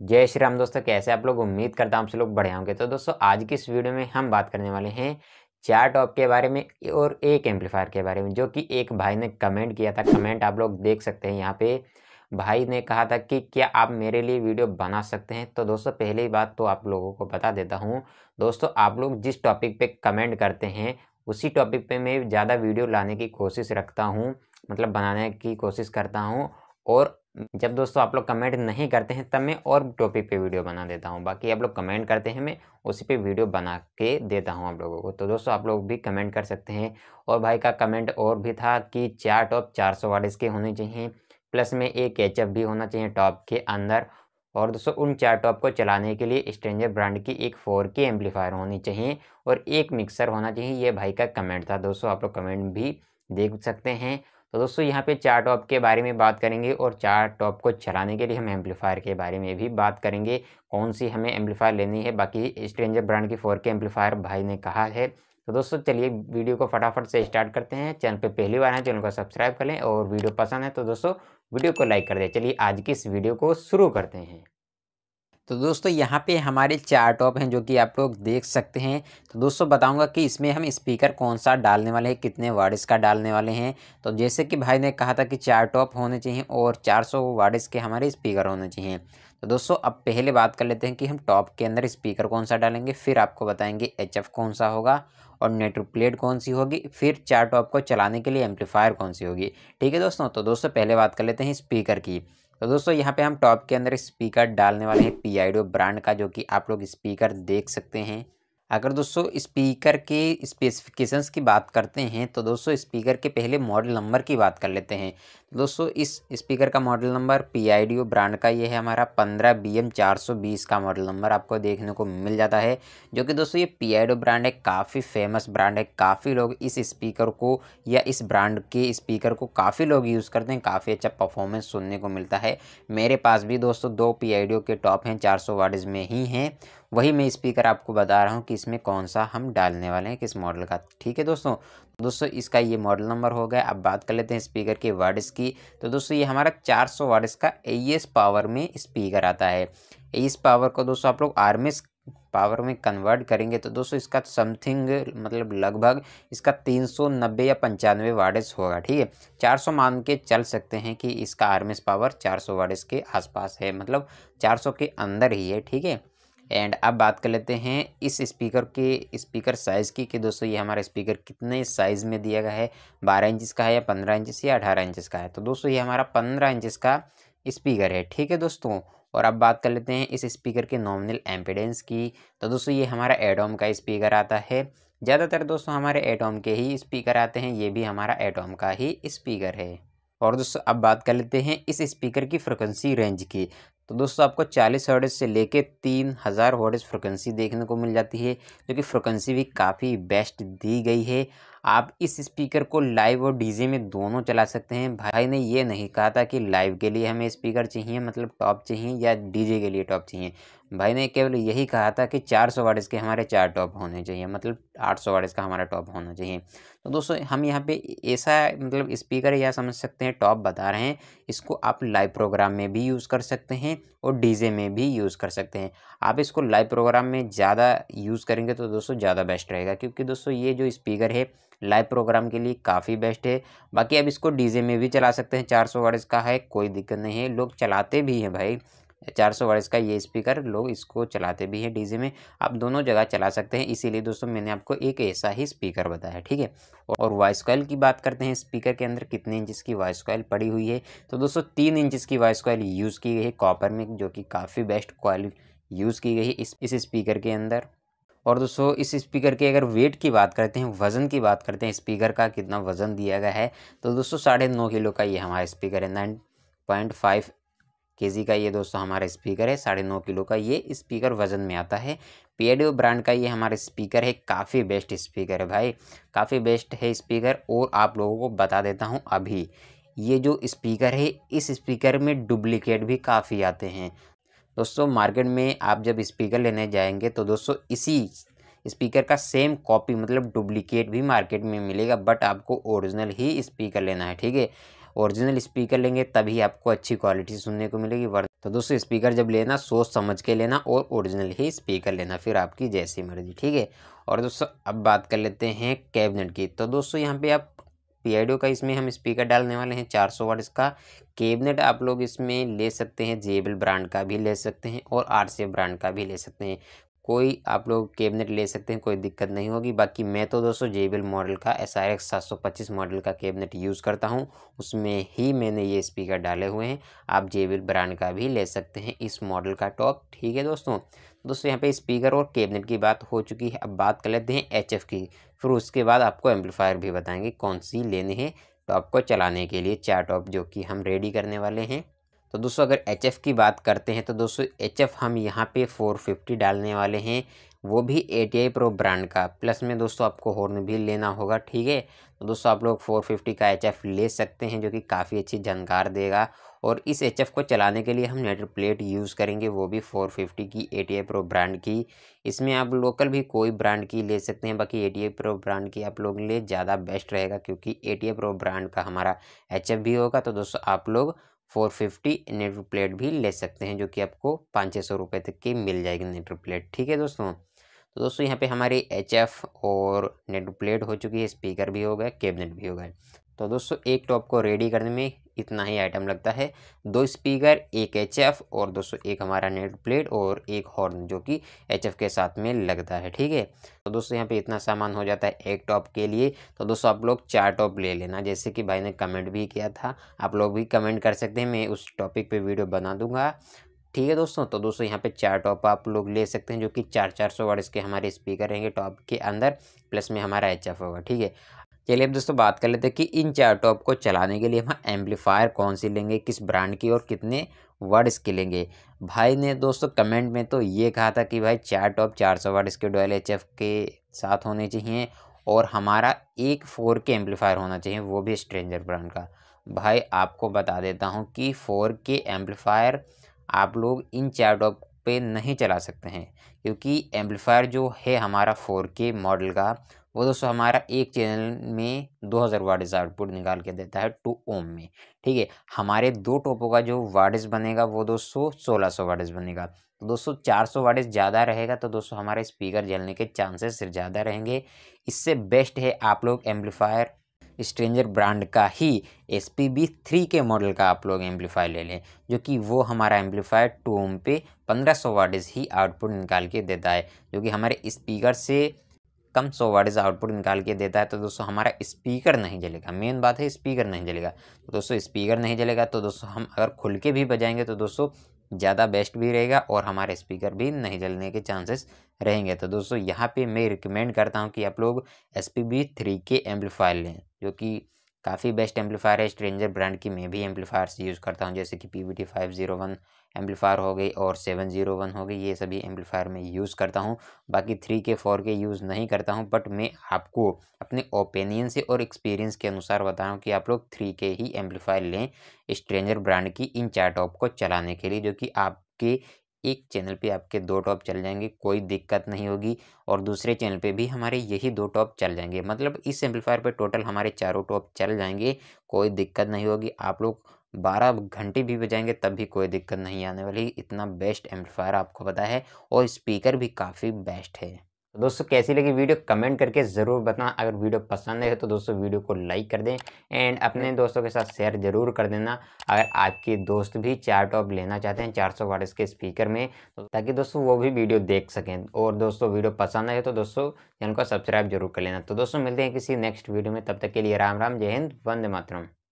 जय श्री राम दोस्तों कैसे आप लोग उम्मीद करता हूँ आपसे लोग बढ़िया होंगे तो दोस्तों आज की इस वीडियो में हम बात करने वाले हैं चार टॉप के बारे में और एक एम्पलीफायर के बारे में जो कि एक भाई ने कमेंट किया था कमेंट आप लोग देख सकते हैं यहाँ पे भाई ने कहा था कि क्या आप मेरे लिए वीडियो बना सकते हैं तो दोस्तों पहली बात तो आप लोगों को बता देता हूँ दोस्तों आप लोग जिस टॉपिक पर कमेंट करते हैं उसी टॉपिक पर मैं ज़्यादा वीडियो लाने की कोशिश रखता हूँ मतलब बनाने की कोशिश करता हूँ और जब दोस्तों आप लोग कमेंट नहीं करते हैं तब मैं और टॉपिक पे वीडियो बना देता हूँ बाकी आप लोग कमेंट करते हैं मैं उसी पे वीडियो बना के देता हूँ आप लोगों को तो दोस्तों आप लोग भी कमेंट कर सकते हैं और भाई का कमेंट और भी था कि चार टॉप चार सौ वाले के होने चाहिए प्लस में एक कैचअप भी होना चाहिए टॉप के अंदर और दोस्तों उन चार टॉप को चलाने के लिए स्ट्रेंजर ब्रांड की एक फोर के एम्पलीफायर होनी चाहिए और एक मिक्सर होना चाहिए ये भाई का कमेंट था दोस्तों आप लोग कमेंट भी देख सकते हैं तो दोस्तों यहाँ पे चार टॉप के बारे में बात करेंगे और चार टॉप को चलाने के लिए हम एम्पलीफायर के बारे में भी बात करेंगे कौन सी हमें एम्पलीफायर लेनी है बाकी स्ट्रेंजर ब्रांड की फोर के एम्पलीफायर भाई ने कहा है तो दोस्तों चलिए वीडियो को फटाफट से स्टार्ट करते हैं चैनल पे पहली बार हैं चैनल को सब्सक्राइब कर लें और वीडियो पसंद है तो दोस्तों वीडियो को लाइक कर दें चलिए आज की इस वीडियो को शुरू करते हैं तो दोस्तों यहाँ पे हमारे चार टॉप हैं जो कि आप लोग देख सकते हैं तो दोस्तों बताऊंगा कि इसमें हम स्पीकर कौन सा डालने वाले हैं कितने वार्ड्स का डालने वाले हैं तो जैसे कि भाई ने कहा था कि चार टॉप होने चाहिए और चार सौ वार्ड्स के हमारे स्पीकर होने चाहिए तो दोस्तों अब पहले बात कर लेते हैं कि हम टॉप के अंदर स्पीकर कौन सा डालेंगे फिर आपको बताएंगे एच कौन सा होगा और नेटवर्क प्लेट कौन सी होगी फिर चार टॉप को चलाने के लिए एम्पलीफायर कौन सी होगी ठीक है दोस्तों तो दोस्तों पहले बात कर लेते हैं स्पीकर की तो दोस्तों यहाँ पे हम टॉप के अंदर स्पीकर डालने वाले हैं पी ब्रांड का जो कि आप लोग स्पीकर देख सकते हैं अगर दोस्तों स्पीकर के स्पेसिफिकेशंस की बात करते हैं तो दोस्तों स्पीकर के पहले मॉडल नंबर की बात कर लेते हैं दोस्तों इस स्पीकर का model number P I D O brand का ये है हमारा पंद्रह बी एम चार सौ बीस का मॉडल नंबर आपको देखने को मिल जाता है जो कि दोस्तों ये P I D O brand है काफ़ी फेमस ब्रांड है काफ़ी लोग इस स्पीकर को या इस ब्रांड के स्पीकर को काफ़ी लोग यूज़ करते हैं काफ़ी अच्छा परफॉर्मेंस सुनने को मिलता है मेरे पास भी दोस्तों दो पी आई डी ओ के टॉप हैं चार सौ वाट्स में ही हैं वही मैं स्पीकर आपको बता रहा हूँ कि इसमें कौन सा हम डालने वाले हैं किस मॉडल का ठीक है दोस्तों दोस्तों इसका ये मॉडल नंबर हो गया अब बात कर लेते हैं स्पीकर के वर्ड्स की तो दोस्तों ये हमारा 400 सौ वर्ड्स का ए पावर e में स्पीकर आता है ए पावर e को दोस्तों आप लोग एस पावर में कन्वर्ट करेंगे तो दोस्तों इसका समथिंग मतलब लगभग इसका तीन सौ नब्बे या पंचानवे वार्डेस होगा ठीक है चार सौ मान के चल सकते हैं कि इसका आर्मिस पावर चार सौ वार्डेस के आसपास है मतलब चार सौ के अंदर ही है ठीक है एंड अब बात कर लेते हैं इस स्पीकर के स्पीकर साइज़ की कि दोस्तों ये हमारा स्पीकर कितने साइज़ में दिया गया है बारह इंचज़ का है या पंद्रह इंचज़ या अठारह इंचज़ का है तो दोस्तों ये हमारा पंद्रह इंचज़ का स्पीकर है ठीक है दोस्तों और अब बात कर लेते हैं इस स्पीकर के नॉमिनल एम्पिडेंस की तो दोस्तों ये हमारा एडोम का स्पीकर आता है ज़्यादातर दोस्तों हमारे एडोम के ही स्पीकर आते हैं ये भी हमारा एडोम का ही स्पीकर है और दोस्तों अब बात कर लेते हैं इस स्पीकर की फ्रिक्वेंसी रेंज की तो दोस्तों आपको 40 हर्ट्स से लेके 3000 हर्ट्स फ्रिक्वेंसी देखने को मिल जाती है जो कि फ्रिक्वेंसी भी काफ़ी बेस्ट दी गई है आप इस स्पीकर को लाइव और डीजे में दोनों चला सकते हैं भाई ने ये नहीं कहा था कि लाइव के लिए हमें स्पीकर चाहिए मतलब टॉप चाहिए या डीजे के लिए टॉप चाहिए भाई ने केवल यही कहा था कि 400 सौ के हमारे चार टॉप होने चाहिए मतलब 800 सौ का हमारा टॉप होना चाहिए तो दोस्तों हम यहाँ पे ऐसा मतलब स्पीकर या समझ सकते हैं टॉप बता रहे हैं इसको आप लाइव प्रोग्राम में भी यूज़ कर सकते हैं और डीजे में भी यूज़ कर सकते हैं आप इसको लाइव प्रोग्राम में ज़्यादा यूज़ करेंगे तो दोस्तों ज़्यादा बेस्ट रहेगा क्योंकि दोस्तों ये जो स्पीकर है लाइव प्रोग्राम के लिए काफ़ी बेस्ट है बाकी अब इसको डीजे में भी चला सकते हैं चार सौ का है कोई दिक्कत नहीं है लोग चलाते भी हैं भाई चार सौ वर्ष का ये स्पीकर लोग इसको चलाते भी हैं डीजे में आप दोनों जगह चला सकते हैं इसीलिए दोस्तों मैंने आपको एक ऐसा ही स्पीकर बताया ठीक है और वॉइस कॉयल की बात करते हैं स्पीकर के अंदर कितने इंचज़ की वॉइस कॉयल पड़ी हुई है तो दोस्तों तीन इंचज़ की वॉइस कॉयल यूज़ की गई है कॉपर में जो कि काफ़ी बेस्ट कॉयल यूज़ की गई है इस इस स्पीकर के अंदर और दोस्तों इस स्पीकर के अगर वेट की बात करते हैं वज़न की बात करते हैं स्पीकर का कितना वज़न दिया गया है तो दोस्तों साढ़े नौ किलो का ये हमारा स्पीकर है नाइन पॉइंट फाइव के का ये दोस्तों हमारा स्पीकर है साढ़े नौ किलो का ये स्पीकर वज़न में आता है पेडियो ब्रांड का ये हमारा स्पीकर है काफ़ी बेस्ट स्पीकर है भाई काफ़ी बेस्ट है स्पीकर और आप लोगों को बता देता हूँ अभी ये जो स्पीकर है इस स्पीकर में डुप्लीकेट भी काफ़ी आते हैं दोस्तों मार्केट में आप जब स्पीकर लेने जाएंगे तो दोस्तों इसी स्पीकर का सेम कॉपी मतलब डुप्लीकेट भी मार्केट में मिलेगा बट आपको ओरिजिनल ही स्पीकर लेना है ठीक है ओरिजिनल स्पीकर लेंगे तभी आपको अच्छी क्वालिटी सुनने को मिलेगी वर्थ तो दोस्तों स्पीकर जब लेना सोच समझ के लेना और ओरिजिनल ही स्पीकर लेना फिर आपकी जैसी मर्जी ठीक है और दोस्तों अब बात कर लेते हैं कैबिनेट की तो दोस्तों यहाँ पे आप पी का इसमें हम स्पीकर डालने वाले हैं 400 सौ वाट इसका कैबिनेट आप लोग इसमें ले सकते हैं जेबल ब्रांड का भी ले सकते हैं और आर ब्रांड का भी ले सकते हैं कोई आप लोग कैबिनेट ले सकते हैं कोई दिक्कत नहीं होगी बाकी मैं तो दोस्तों जे मॉडल का एस आर एक्स सात सौ पच्चीस मॉडल का कैबिनेट यूज़ करता हूं उसमें ही मैंने ये स्पीकर डाले हुए हैं आप जे ब्रांड का भी ले सकते हैं इस मॉडल का टॉप ठीक है दोस्तों तो दोस्तों यहाँ पे स्पीकर और कैबिनेट की बात हो चुकी है अब बात कर लेते हैं एच की फिर उसके बाद आपको एम्पलीफायर भी बताएँगे कौन सी लेनी है टॉप को चलाने के लिए चार टॉप जो कि हम रेडी करने वाले हैं तो दोस्तों अगर एच की बात करते हैं तो दोस्तों एच हम यहाँ पे 450 डालने वाले हैं वो भी A T I pro brand का प्लस में दोस्तों आपको हॉर्न भी लेना होगा ठीक है तो दोस्तों आप लोग 450 का एच ले सकते हैं जो कि काफ़ी अच्छी जानकार देगा और इस एच को चलाने के लिए हम नेटर प्लेट यूज़ करेंगे वो भी 450 की A T I pro brand की इसमें आप लोकल भी कोई ब्रांड की ले सकते हैं बाकी A T I pro brand की आप लोग ले ज़्यादा बेस्ट रहेगा क्योंकि A T I pro brand का हमारा एच भी होगा तो दोस्तों आप लोग फोर फिफ्टी नेटवर्क प्लेट भी ले सकते हैं जो कि आपको पाँच छः सौ रुपये तक की मिल जाएगी नेटवर्क प्लेट ठीक है दोस्तों तो दोस्तों यहाँ पे हमारी एच एफ और नेट प्लेट हो चुकी है स्पीकर भी हो गया कैबिनेट भी हो गए तो दोस्तों एक टॉप को रेडी करने में इतना ही आइटम लगता है दो स्पीकर एक एच और दोस्तों एक हमारा नेट प्लेट और एक हॉर्न जो कि एच के साथ में लगता है ठीक है तो दोस्तों यहाँ पे इतना सामान हो जाता है एक टॉप के लिए तो दोस्तों आप लोग चार टॉप ले लेना जैसे कि भाई ने कमेंट भी किया था आप लोग भी कमेंट कर सकते हैं मैं उस टॉपिक पर वीडियो बना दूँगा ठीक है दोस्तों तो दोस्तों यहाँ पे चार टॉप आप लोग ले सकते हैं जो कि चार चार सौ वर्ड्स के हमारे स्पीकर रहेंगे टॉप के अंदर प्लस में हमारा एच होगा ठीक है चलिए अब दोस्तों बात कर लेते हैं कि इन चार टॉप को चलाने के लिए हम एम्पलीफायर कौन सी लेंगे किस ब्रांड की और कितने वर्ड्स के लेंगे भाई ने दोस्तों कमेंट में तो ये कहा था कि भाई चार टॉप चार सौ वर्ड्स के डोएल एच के साथ होने चाहिए और हमारा एक फोर के एम्पलीफायर होना चाहिए वो भी स्ट्रेंजर ब्रांड का भाई आपको बता देता हूँ कि फोर के एम्पलीफायर आप लोग इन चार टॉप पे नहीं चला सकते हैं क्योंकि एम्पलीफायर जो है हमारा फोर के मॉडल का वो दोस्तों हमारा एक चैनल में 2000 वार्डिस आउटपुट निकाल के देता है टू ओम में ठीक है हमारे दो टोपों का जो वार्डिस बनेगा वो दोस्तों सौ वार्डिस बनेगा तो दोस्तों सौ वार्डिस ज़्यादा रहेगा तो दोस्तों हमारे स्पीकर जलने के चांसेस ज़्यादा रहेंगे इससे बेस्ट है आप लोग एम्पलीफायर स्ट्रेंजर ब्रांड का ही एस पी बी थ्री के मॉडल का आप लोग एम्पलीफायर ले लें जो कि वो हमारा एम्पलीफायर टू ओम पे पंद्रह सौ वार्डिस ही आउटपुट निकाल के देता है जो कि हमारे स्पीकर से कम सौ वाट से आउटपुट निकाल के देता है तो दोस्तों हमारा स्पीकर नहीं जलेगा मेन बात है स्पीकर नहीं जलेगा तो दोस्तों स्पीकर नहीं जलेगा तो दोस्तों हम अगर खुल के भी बजाएंगे तो दोस्तों ज़्यादा बेस्ट भी रहेगा और हमारे स्पीकर भी नहीं जलने के चांसेस रहेंगे तो दोस्तों यहाँ पे मैं रिकमेंड करता हूँ कि आप लोग एस पी बी थ्री के एम्पलीफायर लें जो कि काफ़ी बेस्ट एम्पलीफायर है स्ट्रेंजर ब्रांड की मैं भी एम्पलीफायर यूज़ करता हूँ जैसे कि P V T five zero one amplifier हो गई और सेवन जीरो वन हो गई ये सभी एम्पलीफायर मैं यूज़ करता हूँ बाकी थ्री के फोर के यूज़ नहीं करता हूँ बट मैं आपको अपने ओपिनियन से और एक्सपीरियंस के अनुसार बता रहा हूँ कि आप लोग थ्री के ही एम्पलीफायर लें स्ट्रेंजर ब्रांड की इन चार टॉप को चलाने के लिए जो कि आपके एक चैनल पे आपके दो टॉप चल जाएंगे कोई दिक्कत नहीं होगी और दूसरे चैनल पे भी हमारे यही दो टॉप चल जाएंगे मतलब इस एम्पलीफायर पे टोटल हमारे चारों टॉप चल जाएंगे कोई दिक्कत नहीं होगी आप लोग बारह घंटे भी बजाएंगे तब भी कोई दिक्कत नहीं आने वाली इतना बेस्ट एम्पलीफायर आपको पता है और स्पीकर भी काफ़ी बेस्ट है तो दोस्तों कैसी लगी वीडियो कमेंट करके ज़रूर बताना अगर वीडियो पसंद है तो दोस्तों वीडियो को लाइक कर दें एंड अपने दोस्तों के साथ शेयर ज़रूर कर देना अगर आपके दोस्त भी चार टॉप लेना चाहते हैं चार सौ के स्पीकर में तो ताकि दोस्तों वो भी वीडियो देख सकें और दोस्तों वीडियो पसंद आए तो दोस्तों चैनल को सब्सक्राइब जरूर कर लेना तो दोस्तों मिलते हैं किसी नेक्स्ट वीडियो में तब तक के लिए राम राम जय हिंद वंदे मातरम